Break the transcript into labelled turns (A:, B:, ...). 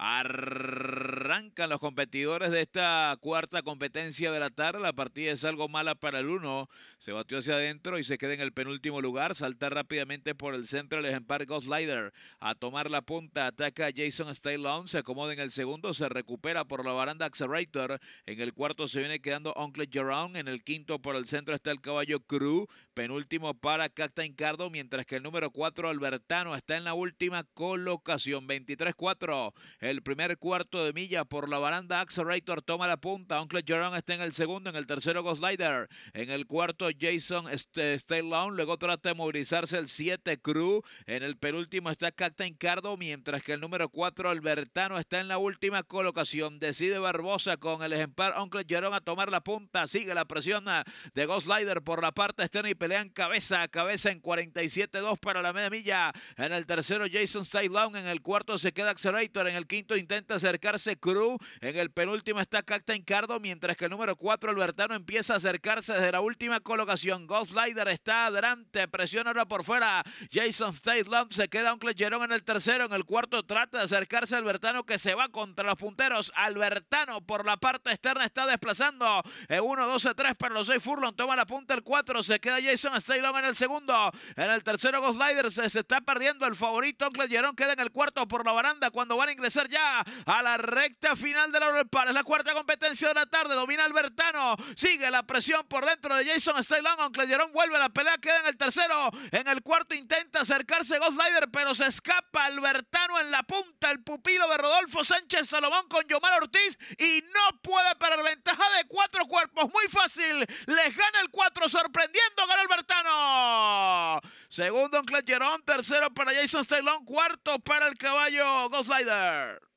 A: Arr- Arrancan los competidores de esta cuarta competencia de la tarde. La partida es algo mala para el uno. Se batió hacia adentro y se queda en el penúltimo lugar. Salta rápidamente por el centro el ejemplar Slider. A tomar la punta ataca a Jason Stylon. Se acomoda en el segundo. Se recupera por la baranda Accelerator. En el cuarto se viene quedando Uncle Jerome. En el quinto por el centro está el caballo Crew. Penúltimo para Captain Cardo. Mientras que el número 4 Albertano está en la última colocación. 23-4. El primer cuarto de milla por la baranda. Accelerator toma la punta. Uncle Jerome está en el segundo. En el tercero, Ghost Lider, En el cuarto, Jason Staylon. Luego trata de movilizarse el 7, Crew. En el penúltimo está Captain Cardo. Mientras que el número 4, Albertano, está en la última colocación. Decide Barbosa con el ejemplar Uncle Jerome a tomar la punta. Sigue la presión de Ghost Lider por la parte externa y pelean cabeza a cabeza en 47-2 para la media milla. En el tercero, Jason Staylon. En el cuarto, se queda Accelerator. En el quinto, intenta acercarse Crew en el penúltimo está y Cardo, mientras que el número 4, Albertano, empieza a acercarse desde la última colocación. Ghost Lider está adelante, presiona por fuera. Jason Stateland se queda un Clecherón en el tercero. En el cuarto trata de acercarse Albertano que se va contra los punteros. Albertano por la parte externa está desplazando. 1 2, 3 para los 6 Furlong. Toma la punta el 4. Se queda Jason Stateland en el segundo. En el tercero Ghost Lider se, está perdiendo el favorito. Uncle Jerón queda en el cuarto por la baranda cuando van a ingresar ya a la recta final de la par, Es la cuarta competencia de la tarde. Domina Albertano. Sigue la presión por dentro de Jason Stallone Aunque Jerón vuelve a la pelea, queda en el tercero. En el cuarto intenta acercarse Rider pero se escapa Albertano en la punta. El pupilo de Rodolfo Sánchez Salomón con Yomar Ortiz. Y no puede perder ventaja de cuatro cuerpos. Muy fácil. Les gana el cuatro sorprendiendo. Gana Albertano. Segundo, en Jerón. Tercero para Jason Stylon. Cuarto para el caballo Rider